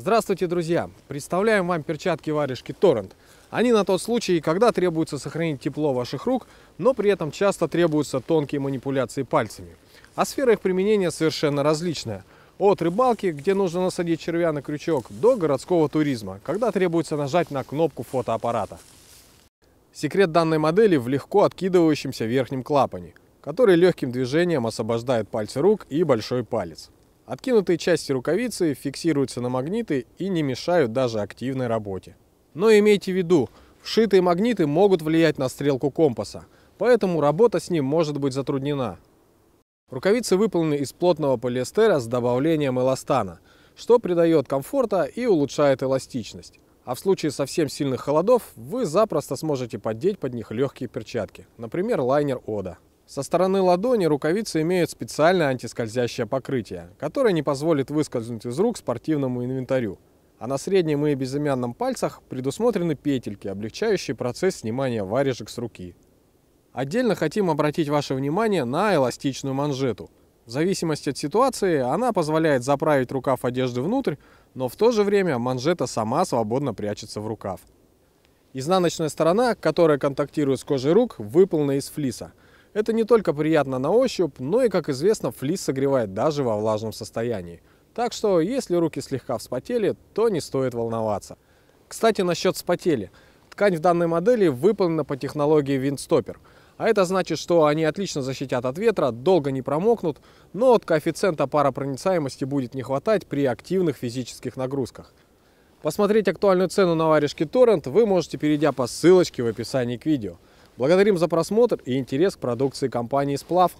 Здравствуйте, друзья! Представляем вам перчатки-варежки Торрент. Они на тот случай, когда требуется сохранить тепло ваших рук, но при этом часто требуются тонкие манипуляции пальцами. А сфера их применения совершенно различная. От рыбалки, где нужно насадить червя на крючок, до городского туризма, когда требуется нажать на кнопку фотоаппарата. Секрет данной модели в легко откидывающемся верхнем клапане, который легким движением освобождает пальцы рук и большой палец. Откинутые части рукавицы фиксируются на магниты и не мешают даже активной работе. Но имейте в виду, вшитые магниты могут влиять на стрелку компаса, поэтому работа с ним может быть затруднена. Рукавицы выполнены из плотного полиэстера с добавлением эластана, что придает комфорта и улучшает эластичность. А в случае совсем сильных холодов вы запросто сможете поддеть под них легкие перчатки, например, лайнер Ода. Со стороны ладони рукавицы имеют специальное антискользящее покрытие, которое не позволит выскользнуть из рук спортивному инвентарю. А на среднем и безымянном пальцах предусмотрены петельки, облегчающие процесс снимания варежек с руки. Отдельно хотим обратить ваше внимание на эластичную манжету. В зависимости от ситуации она позволяет заправить рукав одежды внутрь, но в то же время манжета сама свободно прячется в рукав. Изнаночная сторона, которая контактирует с кожей рук, выполнена из флиса – это не только приятно на ощупь, но и, как известно, флис согревает даже во влажном состоянии. Так что, если руки слегка вспотели, то не стоит волноваться. Кстати, насчет вспотели. Ткань в данной модели выполнена по технологии Windstopper. А это значит, что они отлично защитят от ветра, долго не промокнут, но от коэффициента паропроницаемости будет не хватать при активных физических нагрузках. Посмотреть актуальную цену на варежки Торрент вы можете, перейдя по ссылочке в описании к видео. Благодарим за просмотр и интерес к продукции компании «Сплав».